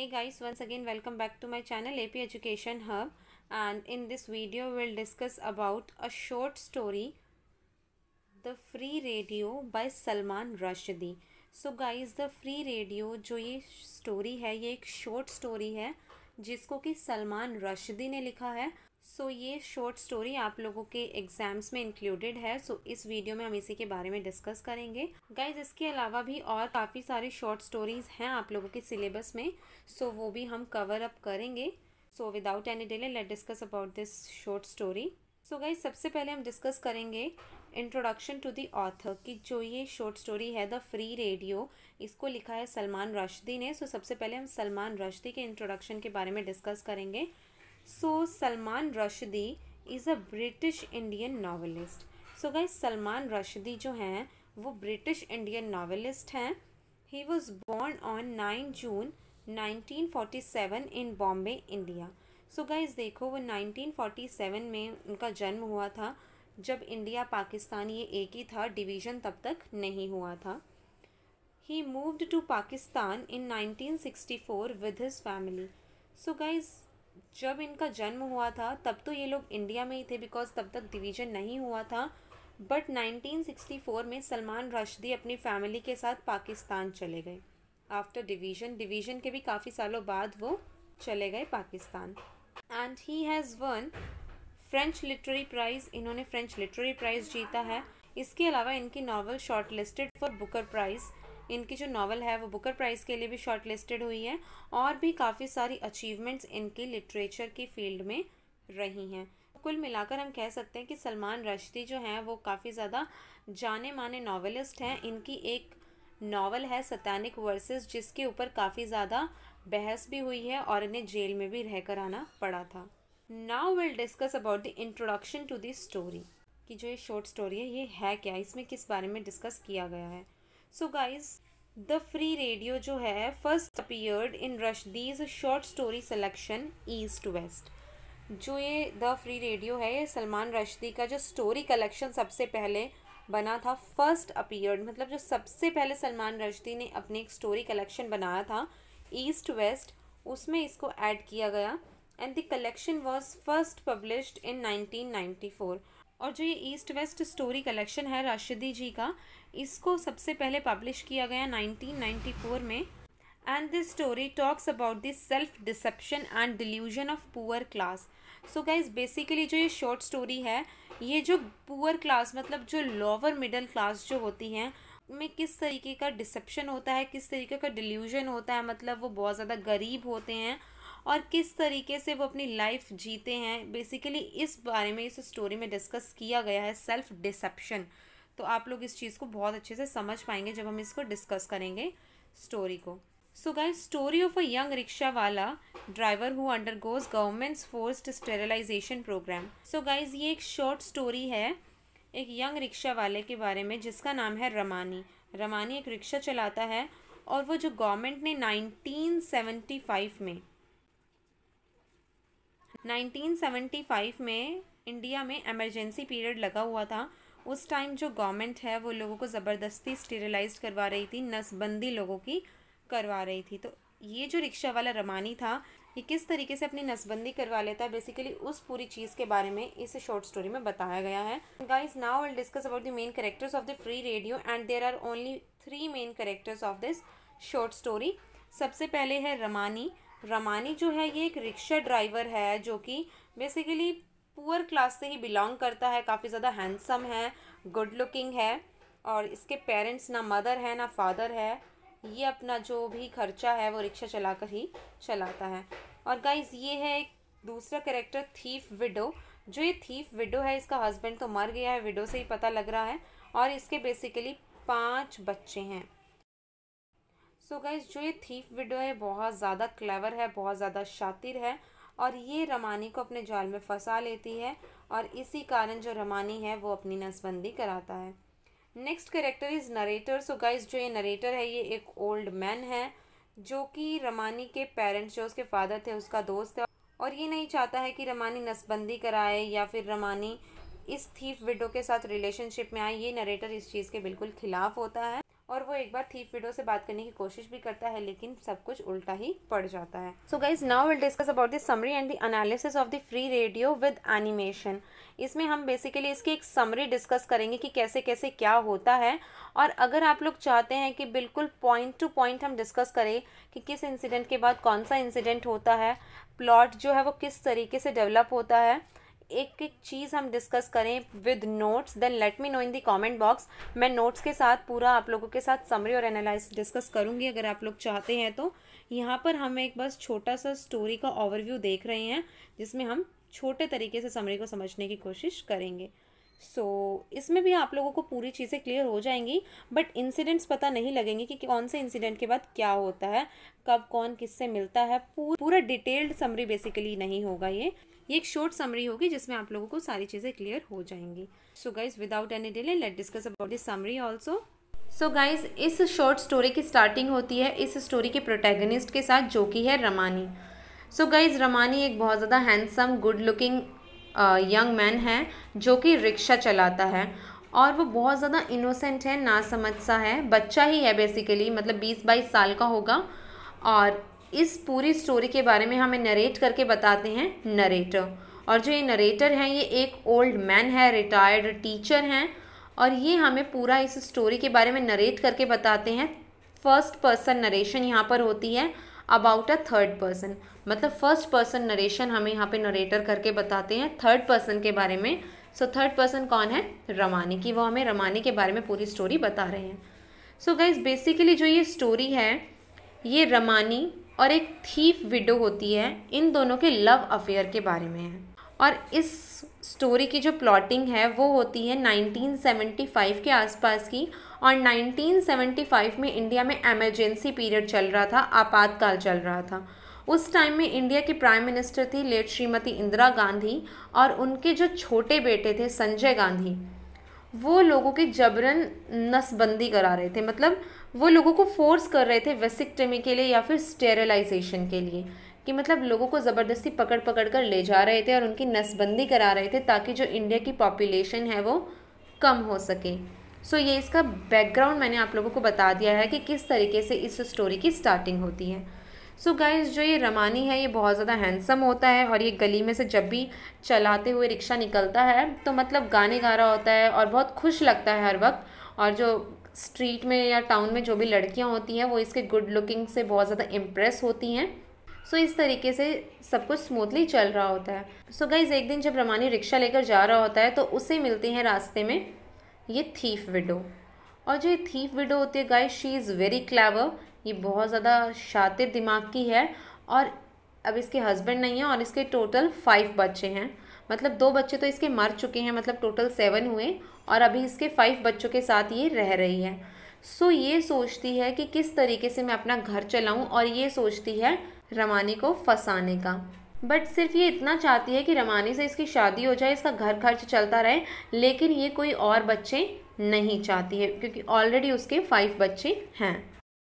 hey guys once again welcome back to my channel ap education hub and in this video we'll discuss about a short story the free radio by salman rushdie so guys the free radio jo ye story hai ye ek short story hai jisko ki salman Rushdie ne likha hai so so, ये short story आप लोगों के exams में included है so so, इस video में हम इसी के बारे में डिस्कस करेंगे गाइज इसके अलावा भी और काफ़ी सारे शॉर्ट स्टोरीज़ हैं आप लोगों के सिलेबस में सो so, वो भी हम कवर अप करेंगे so without any delay let discuss about this short story so guys सबसे पहले हम डिस्कस करेंगे इंट्रोडक्शन टू दी ऑथर की जो ये शॉर्ट स्टोरी है द फ्री रेडियो इसको लिखा है सलमान रश्दी ने सो so, सबसे पहले हम सलमान रश्दी के इंट्रोडक्शन के बारे में डिस्कस करेंगे so Salman Rushdie is a British Indian novelist so guys Salman रशदी जो हैं वो ब्रिटिश इंडियन नावलिस्ट हैं he was born on nine June nineteen seven in Bombay India so guys देखो वो नाइनटीन सेवन में उनका जन्म हुआ था जब इंडिया पाकिस्तान ये एक ही था डिवीज़न तब तक नहीं हुआ था he moved to Pakistan in nineteen sixty four with his family so guys जब इनका जन्म हुआ था तब तो ये लोग इंडिया में ही थे बिकॉज तब तक डिवीजन नहीं हुआ था बट 1964 में सलमान रशदी अपनी फैमिली के साथ पाकिस्तान चले गए आफ्टर डिवीजन डिवीजन के भी काफ़ी सालों बाद वो चले गए Pakistan and he has won French literary prize इन्होंने फ्रेंच लिटरेरी प्राइज़ जीता है इसके अलावा इनकी novel short listed for Booker prize इनकी जो नावल है वो बुकर प्राइज़ के लिए भी शॉर्ट लिस्टेड हुई है और भी काफ़ी सारी अचीवमेंट्स इनकी लिटरेचर की फील्ड में रही हैं कुल मिलाकर हम कह सकते हैं कि सलमान रश्दी जो हैं वो काफ़ी ज़्यादा जाने माने नावलिस्ट हैं इनकी एक नावल है सतैनिक वर्सेस जिसके ऊपर काफ़ी ज़्यादा बहस भी हुई है और इन्हें जेल में भी रहकर आना पड़ा था now will discuss about the introduction to this story कि जो ये शॉर्ट स्टोरी है ये है क्या इसमें किस बारे में डिस्कस किया गया है so guys the free radio जो है first appeared in Rushdie's short story selection east west जो ये द फ्री रेडियो है ये सलमान रशदी का जो स्टोरी कलेक्शन सबसे पहले बना था फर्स्ट अपीयर्ड मतलब जो सबसे पहले सलमान रशदी ने अपने एक स्टोरी कलेक्शन बनाया था ईस्ट वेस्ट उसमें इसको ऐड किया गया and the collection was first published in 1994 और जो ये ईस्ट वेस्ट स्टोरी कलेक्शन है राशिदी जी का इसको सबसे पहले पब्लिश किया गया 1994 में and this story talks about this self deception and delusion of poor class so guys basically जो ये शॉर्ट स्टोरी है ये जो पुअर क्लास मतलब जो लोअर मिडल क्लास जो होती हैं में किस तरीके का डिसेप्शन होता है किस तरीके का डिल्यूजन होता है मतलब वो बहुत ज़्यादा गरीब होते हैं और किस तरीके से वो अपनी लाइफ जीते हैं बेसिकली इस बारे में इस स्टोरी में डिस्कस किया गया है सेल्फ डिसेप्शन तो आप लोग इस चीज़ को बहुत अच्छे से समझ पाएंगे जब हम इसको डिस्कस करेंगे स्टोरी को so guys story of a young rickshaw वाला driver who undergoes government's forced sterilization program so guys ये एक शॉर्ट स्टोरी है एक यंग रिक्शा वाले के बारे में जिसका नाम है रमानी रमानी एक रिक्शा चलाता है और वो जो गवर्नमेंट ने 1975 में 1975 में इंडिया में एमरजेंसी पीरियड लगा हुआ था उस टाइम जो गवर्नमेंट है वो लोगों को ज़बरदस्ती स्टेरलाइज करवा रही थी नसबंदी लोगों की करवा रही थी तो ये जो रिक्शा वाला रमानी था ये किस तरीके से अपनी नसबंदी करवा लेता है बेसिकली उस पूरी चीज़ के बारे में इस शॉर्ट स्टोरी में बताया गया है guys now will discuss about the main characters of the free radio and there are only three main characters of this short story सबसे पहले है रमानी रमानी जो है ये एक रिक्शा ड्राइवर है जो कि बेसिकली पुअर क्लास से ही बिलोंग करता है काफ़ी ज़्यादा हैंडसम है गुड लुकिंग है और इसके पेरेंट्स ना मदर है ना फादर है ये अपना जो भी खर्चा है वो रिक्शा चलाकर ही चलाता है और गाइज ये है एक दूसरा करेक्टर थीफ विडो जो ये थीफ विडो है इसका हस्बैंड तो मर गया है विडो से ही पता लग रहा है और इसके बेसिकली पांच बच्चे हैं सो so गाइज जो ये थीफ विडो है बहुत ज़्यादा क्लेवर है बहुत ज़्यादा शातिर है और ये रमानी को अपने जाल में फंसा लेती है और इसी कारण जो रमानी है वो अपनी नसबंदी कराता है next character is narrator so guys जो ये नरेटर है ये एक ओल्ड मैन है जो कि रमानी के पेरेंट्स जो उसके फादर थे उसका दोस्त है और ये नहीं चाहता है कि रमानी नसबंदी कराए या फिर रमानी इस थीफ विडो के साथ रिलेशनशिप में आए ये नरेटर इस चीज़ के बिल्कुल खिलाफ होता है और वो एक बार थीप विडो से बात करने की कोशिश भी करता है लेकिन सब कुछ उल्टा ही पड़ जाता है so guys now will discuss about the summary and the analysis of the free radio with animation इसमें हम बेसिकली इसकी एक समरी डिस्कस करेंगे कि कैसे कैसे क्या होता है और अगर आप लोग चाहते हैं कि बिल्कुल पॉइंट टू पॉइंट हम डिस्कस करें कि किस इंसिडेंट के बाद कौन सा इंसिडेंट होता है प्लॉट जो है वो किस तरीके से डेवलप होता है एक एक चीज़ हम डिस्कस करें with notes then let me know in the comment box मैं नोट्स के साथ पूरा आप लोगों के साथ समरी और एनालाइज डिस्कस करूँगी अगर आप लोग चाहते हैं तो यहाँ पर हम एक बस छोटा सा स्टोरी का ओवरव्यू देख रहे हैं जिसमें हम छोटे तरीके से समरी को समझने की कोशिश करेंगे सो so, इसमें भी आप लोगों को पूरी चीज़ें क्लियर हो जाएंगी बट इंसिडेंट्स पता नहीं लगेंगे कि कौन से इंसिडेंट के बाद क्या होता है कब कौन किससे मिलता है पूरा डिटेल्ड समरी बेसिकली नहीं होगा ये ये एक शॉर्ट समरी होगी जिसमें आप लोगों को सारी चीज़ें क्लियर हो जाएंगी so guys without any delay let discuss about this summary also so so guys इस शॉर्ट स्टोरी की स्टार्टिंग होती है इस स्टोरी के प्रोटैगनिस्ट के साथ जो कि है Ramani so so guys Ramani एक बहुत ज़्यादा handsome good looking young man है जो कि रिक्शा चलाता है और वो बहुत ज़्यादा इनोसेंट है ना समझ सा है बच्चा ही है बेसिकली मतलब बीस बाईस साल का होगा और इस पूरी स्टोरी के बारे में हमें नरेट करके बताते हैं नरेटर और जो ये नरेटर हैं ये एक ओल्ड मैन है रिटायर्ड टीचर हैं और ये हमें पूरा इस स्टोरी के बारे में नरेट करके बताते हैं फर्स्ट पर्सन नरेशन यहाँ पर होती है अबाउट अ थर्ड पर्सन मतलब फर्स्ट पर्सन नरेशन हमें यहाँ पे नरेटर करके बताते हैं थर्ड पर्सन के बारे में सो थर्ड पर्सन कौन है रमानी की वो हमें रमानी के बारे में पूरी स्टोरी बता रहे हैं सो गाइज बेसिकली जो ये स्टोरी है ये रमानी और एक थीफ विडो होती है इन दोनों के लव अफेयर के बारे में है और इस स्टोरी की जो प्लॉटिंग है वो होती है 1975 के आसपास की और 1975 में इंडिया में एमरजेंसी पीरियड चल रहा था आपातकाल चल रहा था उस टाइम में इंडिया की प्राइम मिनिस्टर थी लेट श्रीमती इंदिरा गांधी और उनके जो छोटे बेटे थे संजय गांधी वो लोगों के जबरन नसबंदी करा रहे थे मतलब वो लोगों को फोर्स कर रहे थे वेसिकटमी के लिए या फिर स्टेरलाइजेशन के लिए कि मतलब लोगों को ज़बरदस्ती पकड़ पकड़ कर ले जा रहे थे और उनकी नसबंदी करा रहे थे ताकि जो इंडिया की पॉपुलेशन है वो कम हो सके सो so, ये इसका बैकग्राउंड मैंने आप लोगों को बता दिया है कि किस तरीके से इस स्टोरी की स्टार्टिंग होती है सो so गाइज जो ये रमानी है ये बहुत ज़्यादा हैंडसम होता है और ये गली में से जब भी चलाते हुए रिक्शा निकलता है तो मतलब गाने गा रहा होता है और बहुत खुश लगता है हर वक्त और जो स्ट्रीट में या टाउन में जो भी लड़कियां होती हैं वो इसके गुड लुकिंग से बहुत ज़्यादा इम्प्रेस होती हैं सो so, इस तरीके से सब कुछ स्मूथली चल रहा होता है सो so, गाइज एक दिन जब रमानी रिक्शा लेकर जा रहा होता है तो उसे मिलते हैं रास्ते में ये थीफ विडो और जो ये थीफ विडो होती है guys she is very clever ये बहुत ज़्यादा शातिर दिमाग की है और अब इसके हस्बैंड नहीं है और इसके टोटल फाइव बच्चे हैं मतलब दो बच्चे तो इसके मर चुके हैं मतलब टोटल सेवन हुए और अभी इसके फाइव बच्चों के साथ ये रह रही है सो so, ये सोचती है कि किस तरीके से मैं अपना घर चलाऊं और ये सोचती है रमानी को फंसाने का बट सिर्फ ये इतना चाहती है कि रमानी से इसकी शादी हो जाए इसका घर खर्च चलता रहे लेकिन ये कोई और बच्चे नहीं चाहती है क्योंकि ऑलरेडी उसके फाइव बच्चे हैं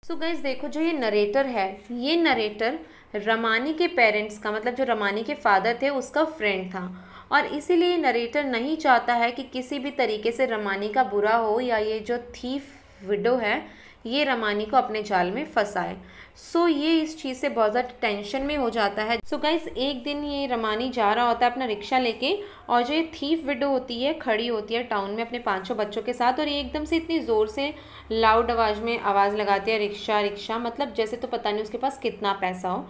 सो so गैस देखो जो ये नरेटर है ये नरेटर रमानी के पेरेंट्स का मतलब जो रमानी के फादर थे उसका फ्रेंड था और इसीलिए नरेटर नहीं चाहता है कि किसी भी तरीके से रमानी का बुरा हो या ये जो थीफ विडो है ये रमानी को अपने जाल में फंसाए सो so, ये इस चीज़ से बहुत ज़्यादा टेंशन में हो जाता है सो so, गाइस एक दिन ये रमानी जा रहा होता है अपना रिक्शा लेके और जो ये थीफ विडो होती है खड़ी होती है टाउन में अपने पाँचों बच्चों के साथ और ये एकदम से इतनी ज़ोर से लाउड आवाज़ में आवाज़ लगाती है रिक्शा रिक्शा मतलब जैसे तो पता नहीं उसके पास कितना पैसा हो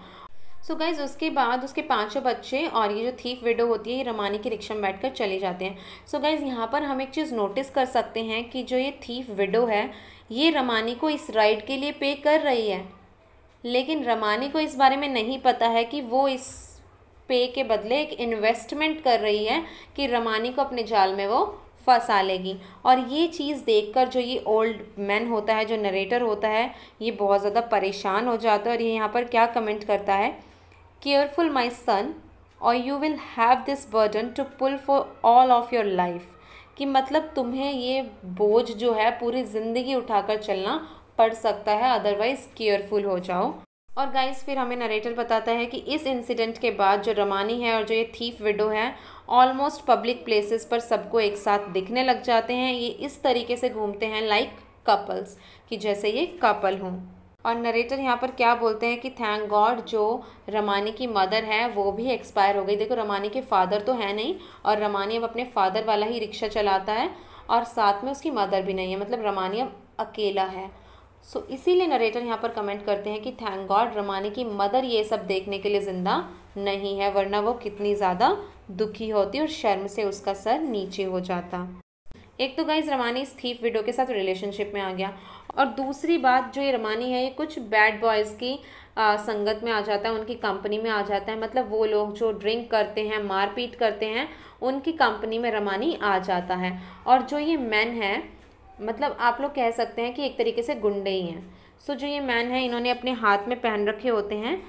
सो so गाइज़ उसके बाद उसके पांचों बच्चे और ये जो थीफ विडो होती है ये रमानी की रिक्शा में बैठ कर चले जाते हैं सो so गाइज़ यहाँ पर हम एक चीज़ नोटिस कर सकते हैं कि जो ये थीफ विडो है ये रमानी को इस राइड के लिए पे कर रही है लेकिन रमानी को इस बारे में नहीं पता है कि वो इस पे के बदले एक इन्वेस्टमेंट कर रही है कि रमानी को अपने जाल में वो फंसा लेगी और ये चीज़ देखकर जो ये ओल्ड मैन होता है जो नरेटर होता है ये बहुत ज़्यादा परेशान हो जाता है और ये यहाँ पर क्या कमेंट करता है Careful, my son, और you will have this burden to pull for all of your life कि मतलब तुम्हें ये बोझ जो है पूरी ज़िंदगी उठाकर चलना पड़ सकता है अदरवाइज़ केयरफुल हो जाओ और गाइस फिर हमें नरेटर बताता है कि इस इंसिडेंट के बाद जो रमानी है और जो ये थीफ विडो है ऑलमोस्ट पब्लिक प्लेसेस पर सबको एक साथ दिखने लग जाते हैं ये इस तरीके से घूमते हैं लाइक like कपल्स कि जैसे ये कपल हों और नरेटर यहाँ पर क्या बोलते हैं कि थैंक गॉड जो रमानी की मदर है वो भी एक्सपायर हो गई देखो रमानी के फादर तो है नहीं और रमानी अब अपने फादर वाला ही रिक्शा चलाता है और साथ में उसकी मदर भी नहीं है मतलब रमानी अब अकेला है सो so, इसीलिए नरेटर यहाँ पर कमेंट करते हैं कि थैंक गॉड रमानी की मदर ये सब देखने के लिए ज़िंदा नहीं है वरना वो कितनी ज़्यादा दुखी होती और शर्म से उसका सर नीचे हो जाता एक तो गाइज रमानी इस थीफ विडो के साथ रिलेशनशिप में आ गया और दूसरी बात जो ये रमानी है ये कुछ बैड बॉयज़ की आ, संगत में आ जाता है उनकी कंपनी में आ जाता है मतलब वो लोग जो ड्रिंक करते हैं मारपीट करते हैं उनकी कंपनी में रमानी आ जाता है और जो ये मैन है मतलब आप लोग कह सकते हैं कि एक तरीके से गुंडे ही हैं सो जो ये मैन है इन्होंने अपने हाथ में पहन रखे होते हैं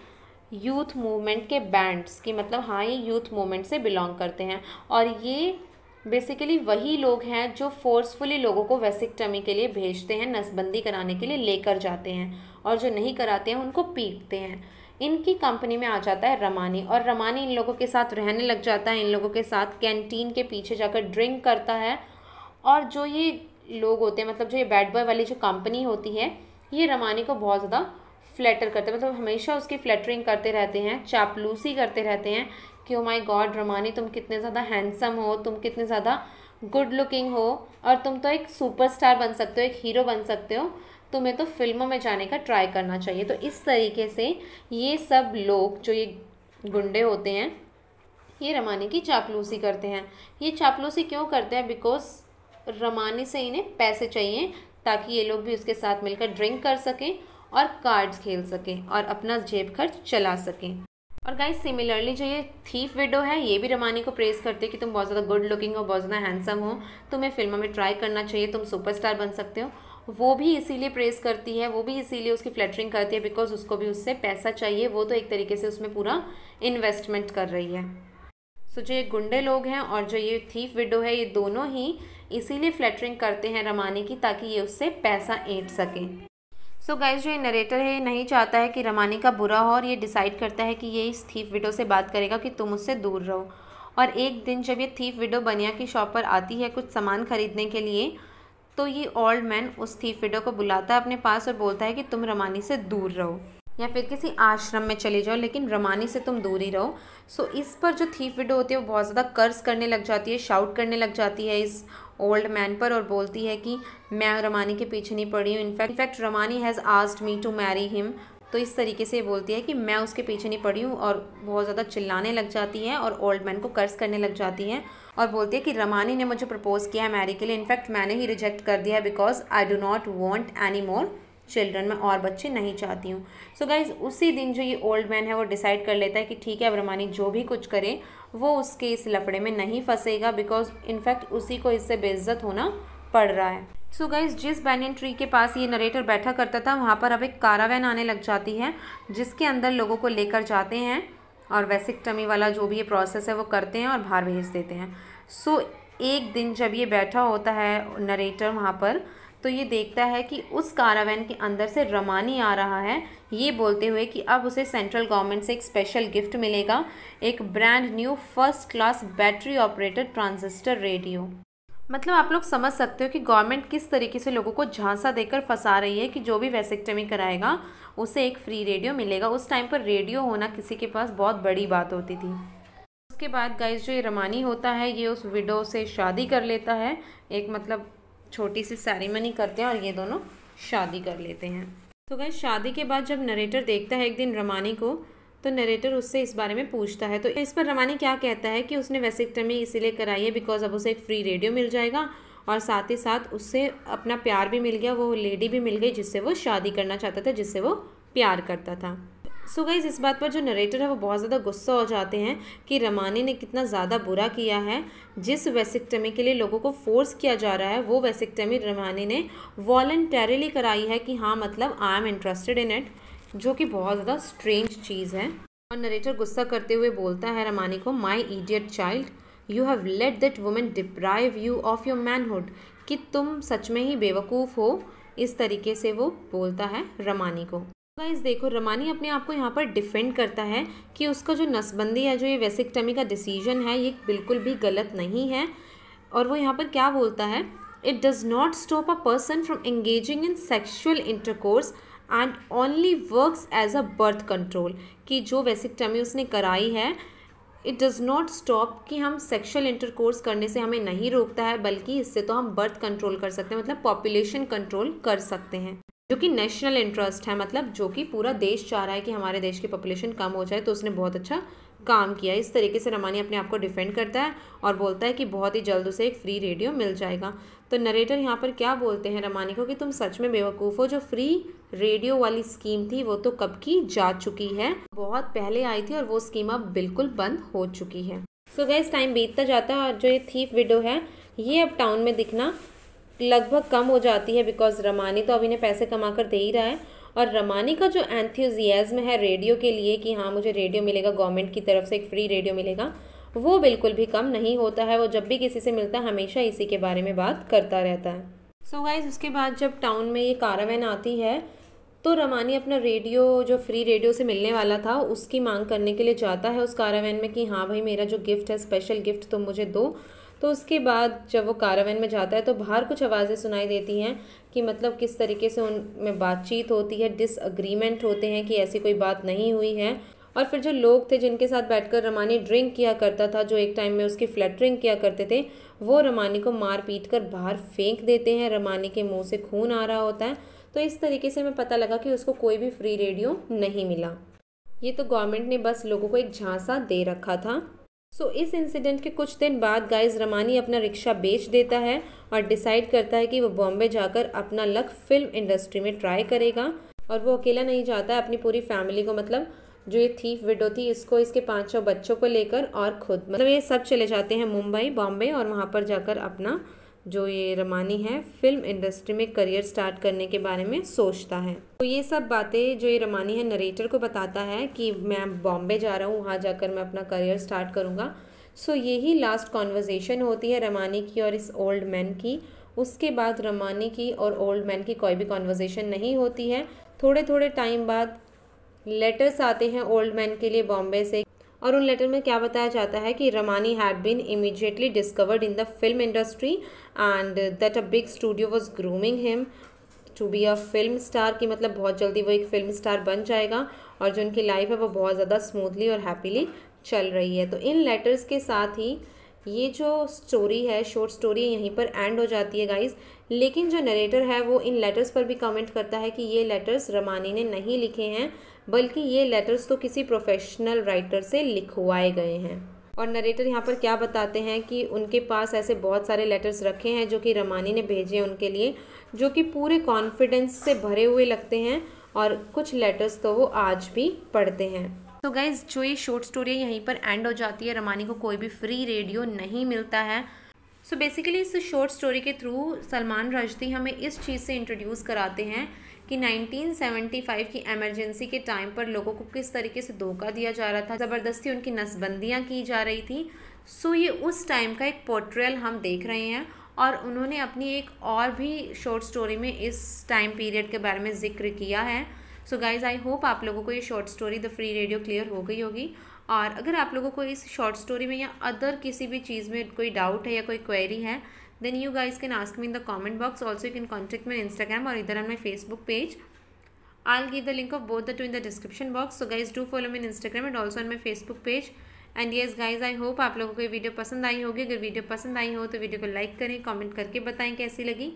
यूथ मूवमेंट के बैंड्स की मतलब हाँ ये यूथ मूवमेंट से बिलोंग करते हैं और ये बेसिकली वही लोग हैं जो फोर्सफुली लोगों को टमी के लिए भेजते हैं नसबंदी कराने के लिए लेकर जाते हैं और जो नहीं कराते हैं उनको पीटते हैं इनकी कंपनी में आ जाता है रमानी और रमानी इन लोगों के साथ रहने लग जाता है इन लोगों के साथ कैंटीन के पीछे जाकर ड्रिंक करता है और जो ये लोग होते हैं मतलब जो ये बैड बॉय वाली जो कंपनी होती है ये रमानी को बहुत ज़्यादा फ्लैटर करते हैं मतलब हमेशा उसकी फ्लैटरिंग करते रहते हैं चापलूसी करते रहते हैं कि ओ माई गॉड रमानी तुम कितने ज़्यादा हैंडसम हो तुम कितने ज़्यादा गुड लुकिंग हो और तुम तो एक सुपरस्टार बन सकते हो एक हीरो बन सकते हो तुम्हें तो फिल्मों में जाने का ट्राई करना चाहिए तो इस तरीके से ये सब लोग जो ये गुंडे होते हैं ये रमानी की चापलूसी करते हैं ये चापलूसी क्यों करते हैं बिकॉज रमानी से इन्हें पैसे चाहिए ताकि ये लोग भी उसके साथ मिलकर ड्रिंक कर सकें और कार्ड्स खेल सकें और अपना जेब खर्च चला सकें और गाइस सिमिलरली जो ये थीफ विडो है ये भी रमानी को प्रेस करते हैं कि तुम बहुत ज़्यादा गुड लुकिंग हो बहुत ज़्यादा हैंडसम हो तुम्हें फिल्मों में ट्राई करना चाहिए तुम सुपरस्टार बन सकते हो वो भी इसीलिए प्रेस करती है वो भी इसीलिए उसकी फ्लैटरिंग करती है बिकॉज उसको भी उससे पैसा चाहिए वो तो एक तरीके से उसमें पूरा इन्वेस्टमेंट कर रही है सो so, जो ये गुंडे लोग हैं और जो ये थीफ विडो है ये दोनों ही इसीलिए फ्लैटरिंग करते हैं रमानी की ताकि ये उससे पैसा ऐंठ सकें सो so गाइज जो ये नरेटर है नहीं चाहता है कि रमानी का बुरा हो और ये डिसाइड करता है कि ये इस थीफ विडो से बात करेगा कि तुम उससे दूर रहो और एक दिन जब ये थीफ विडो बनिया की शॉप पर आती है कुछ सामान खरीदने के लिए तो ये ओल्ड मैन उस थीफ विडो को बुलाता है अपने पास और बोलता है कि तुम रमानी से दूर रहो या फिर किसी आश्रम में चले जाओ लेकिन रमानी से तुम दूर ही रहो सो so, इस पर जो थीफ विडो होती है वो बहुत ज़्यादा कर्ज करने लग जाती है शाउट करने लग जाती है इस ओल्ड मैन पर और बोलती है कि मैं रमानी के पीछे नहीं पड़ी हूँ in fact in fact Ramani has asked me to marry him तो इस तरीके से बोलती है कि मैं उसके पीछे नहीं पड़ी हूँ और बहुत ज़्यादा चिल्लाने लग जाती है और ओल्ड मैन को कर्ज करने लग जाती है और बोलती है कि रमानी ने मुझे प्रपोज़ किया है मैरी के लिए इनफैक्ट मैंने ही रिजेक्ट कर दिया है because I do not want any more children मैं और बच्चे नहीं चाहती हूँ सो गाइज उसी दिन जो ये ओल्ड मैन है वो डिसाइड कर लेता है कि ठीक है ब्रह्मानी जो भी कुछ करे वो उसके इस लफड़े में नहीं फंसेगा बिकॉज इनफैक्ट उसी को इससे बेइज्जत होना पड़ रहा है सो so गाइज जिस बैनियन ट्री के पास ये नरेटर बैठा करता था वहाँ पर अब एक कारावैन आने लग जाती है जिसके अंदर लोगों को लेकर जाते हैं और वैसिक टमी वाला जो भी ये प्रोसेस है वो करते हैं और बाहर भेज देते हैं सो so, एक दिन जब ये बैठा होता है नरेटर वहाँ पर तो ये देखता है कि उस कारावैन के अंदर से रमानी आ रहा है ये बोलते हुए कि अब उसे सेंट्रल गवर्नमेंट से एक स्पेशल गिफ्ट मिलेगा एक brand new first class battery operated transistor radio मतलब आप लोग समझ सकते हो कि गवर्नमेंट किस तरीके से लोगों को झांसा देकर फंसा रही है कि जो भी वैसेक्टमी कराएगा उसे एक फ्री रेडियो मिलेगा उस टाइम पर रेडियो होना किसी के पास बहुत बड़ी बात होती थी उसके बाद गाइस जो ये रमानी होता है ये उस विडो से शादी कर लेता है एक मतलब छोटी सी सेरेमनी करते हैं और ये दोनों शादी कर लेते हैं तो गए शादी के बाद जब नरेटर देखता है एक दिन रमानी को तो नरेटर उससे इस बारे में पूछता है तो इस पर रमानी क्या कहता है कि उसने टमी इसीलिए कराई है बिकॉज अब उसे एक फ्री रेडियो मिल जाएगा और साथ ही साथ उससे अपना प्यार भी मिल गया वो लेडी भी मिल गई जिससे वो शादी करना चाहता था जिससे वो प्यार करता था सो गाइज इस बात पर जो नरेटर है वो बहुत ज़्यादा गुस्सा हो जाते हैं कि रमानी ने कितना ज़्यादा बुरा किया है जिस वेसिक्टमी के लिए लोगों को फोर्स किया जा रहा है वो वेसिक्टमी रमानी ने वॉल्टरली कराई है कि हाँ मतलब I am interested in it जो कि बहुत ज़्यादा स्ट्रेंज चीज़ है और नरेटर गुस्सा करते हुए बोलता है रमानी को my idiot child you have let that woman deprive you of your manhood कि तुम सच में ही बेवकूफ़ हो इस तरीके से वो बोलता है रमानी को गाइस देखो रमानी अपने आप को यहाँ पर डिफेंड करता है कि उसका जो नसबंदी है जो ये वेसिकटमी का डिसीजन है ये बिल्कुल भी गलत नहीं है और वो यहाँ पर क्या बोलता है it does not stop a person from engaging in sexual intercourse and only works as a birth control कि जो वेसिकटमी उसने कराई है इट डज़ नॉट स्टॉप कि हम सेक्शुअल इंटरकोर्स करने से हमें नहीं रोकता है बल्कि इससे तो हम बर्थ कंट्रोल कर सकते हैं मतलब पॉपुलेशन कंट्रोल कर सकते हैं जो कि नेशनल इंटरेस्ट है मतलब जो कि पूरा देश चाह रहा है कि हमारे देश की पॉपुलेशन कम हो जाए तो उसने बहुत अच्छा काम किया इस तरीके से रमानी अपने आप को डिफेंड करता है और बोलता है कि बहुत ही जल्द उसे एक फ्री रेडियो मिल जाएगा तो नरेटर यहाँ पर क्या बोलते हैं रमानी को कि तुम सच में बेवकूफ़ हो जो फ्री रेडियो वाली स्कीम थी वो तो कब की जा चुकी है बहुत पहले आई थी और वो स्कीम अब बिल्कुल बंद हो चुकी है सो गए टाइम बीतता जाता है और जो ये थीफ विडो है ये अब टाउन में दिखना लगभग कम हो जाती है बिकॉज रमानी तो अभी ने पैसे कमा कर दे ही रहा है और रमानी का जो एंथ्यूजियाज़म है रेडियो के लिए कि हाँ मुझे रेडियो मिलेगा गवर्नमेंट की तरफ से एक फ्री रेडियो मिलेगा वो बिल्कुल भी कम नहीं होता है वो जब भी किसी से मिलता है हमेशा इसी के बारे में बात करता रहता है सो so गाइज उसके बाद जब टाउन में ये कारावैन आती है तो रमानी अपना रेडियो जो फ्री रेडियो से मिलने वाला था उसकी मांग करने के लिए जाता है उस कारावैन में कि हाँ भाई मेरा जो गिफ्ट है स्पेशल गिफ्ट तो मुझे दो तो उसके बाद जब वो कारावैन में जाता है तो बाहर कुछ आवाज़ें सुनाई देती हैं कि मतलब किस तरीके से उनमें बातचीत होती है डिसअग्रीमेंट होते हैं कि ऐसी कोई बात नहीं हुई है और फिर जो लोग थे जिनके साथ बैठकर रमानी ड्रिंक किया करता था जो एक टाइम में उसकी फ्लैटरिंग किया करते थे वो रमानी को मार पीट कर बाहर फेंक देते हैं रमानी के मुंह से खून आ रहा होता है तो इस तरीके से हमें पता लगा कि उसको कोई भी फ्री रेडियो नहीं मिला ये तो गवर्नमेंट ने बस लोगों को एक झांसा दे रखा था सो so, इस इंसिडेंट के कुछ दिन बाद गाइस रमानी अपना रिक्शा बेच देता है और डिसाइड करता है कि वो बॉम्बे जाकर अपना लक फिल्म इंडस्ट्री में ट्राई करेगा और वो अकेला नहीं जाता है अपनी पूरी फैमिली को मतलब जो ये थीफ विडो थी इसको इसके पाँचों बच्चों को लेकर और खुद मतलब ये सब चले जाते हैं मुंबई बॉम्बे और वहाँ पर जाकर अपना जो ये रमानी है फिल्म इंडस्ट्री में करियर स्टार्ट करने के बारे में सोचता है तो ये सब बातें जो ये रमानी है नरेटर को बताता है कि मैं बॉम्बे जा रहा हूँ वहाँ जाकर मैं अपना करियर स्टार्ट करूँगा सो so, यही लास्ट कॉन्वर्जेसन होती है रमानी की और इस ओल्ड मैन की उसके बाद रमानी की और ओल्ड मैन की कोई भी कॉन्वर्जेसन नहीं होती है थोड़े थोड़े टाइम बाद लेटर्स आते हैं ओल्ड मैन के लिए बॉम्बे से और उन लेटर में क्या बताया जाता है कि Ramani had been immediately discovered in the film industry and that a big studio was grooming him to be a film star की मतलब बहुत जल्दी वो एक फिल्म स्टार बन जाएगा और जो उनकी लाइफ है वो बहुत ज़्यादा स्मूथली और हैप्पीली चल रही है तो इन लेटर्स के साथ ही ये जो स्टोरी है शॉर्ट स्टोरी यहीं पर एंड हो जाती है गाइज लेकिन जो नरेटर है वो इन लेटर्स पर भी कमेंट करता है कि ये लेटर्स रमानी ने नहीं लिखे हैं बल्कि ये लेटर्स तो किसी प्रोफेशनल राइटर से लिखवाए गए हैं और नरेटर यहाँ पर क्या बताते हैं कि उनके पास ऐसे बहुत सारे लेटर्स रखे हैं जो कि रमानी ने भेजे हैं उनके लिए जो कि पूरे कॉन्फिडेंस से भरे हुए लगते हैं और कुछ लेटर्स तो वो आज भी पढ़ते हैं तो गाइज जो ये शॉर्ट स्टोरी है यहीं पर एंड हो जाती है रमानी को कोई भी फ्री रेडियो नहीं मिलता है सो so बेसिकली इस शॉर्ट स्टोरी के थ्रू सलमान रजदी हमें इस चीज़ से इंट्रोड्यूस कराते हैं कि 1975 की एमरजेंसी के टाइम पर लोगों को किस तरीके से धोखा दिया जा रहा था ज़बरदस्ती उनकी नसबंदियाँ की जा रही थी सो ये उस टाइम का एक पोर्ट्रेल हम देख रहे हैं और उन्होंने अपनी एक और भी शॉर्ट स्टोरी में इस टाइम पीरियड के बारे में जिक्र किया है सो गाइज़ आई होप आप लोगों को ये short story the free radio clear हो गई होगी और अगर आप लोगों को इस शॉर्ट स्टोरी में या अदर किसी भी चीज़ में कोई डाउट है या कोई क्वेरी है then you guys can ask me in the comment box also you can contact me on instagram or either on my facebook page i'll give the link of both the two in the description box so guys do follow me on instagram and also on my facebook page and yes guys I hope आप लोगों को ये video पसंद आई होगी अगर video पसंद आई हो तो वीडियो को लाइक करें कमेंट करके बताएं कैसी लगी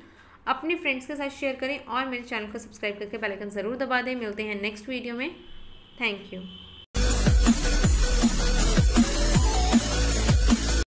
अपने फ्रेंड्स के साथ शेयर करें और मेरे चैनल को सब्सक्राइब करके बेल आइकन ज़रूर दबा दें मिलते हैं नेक्स्ट वीडियो में थैंक यू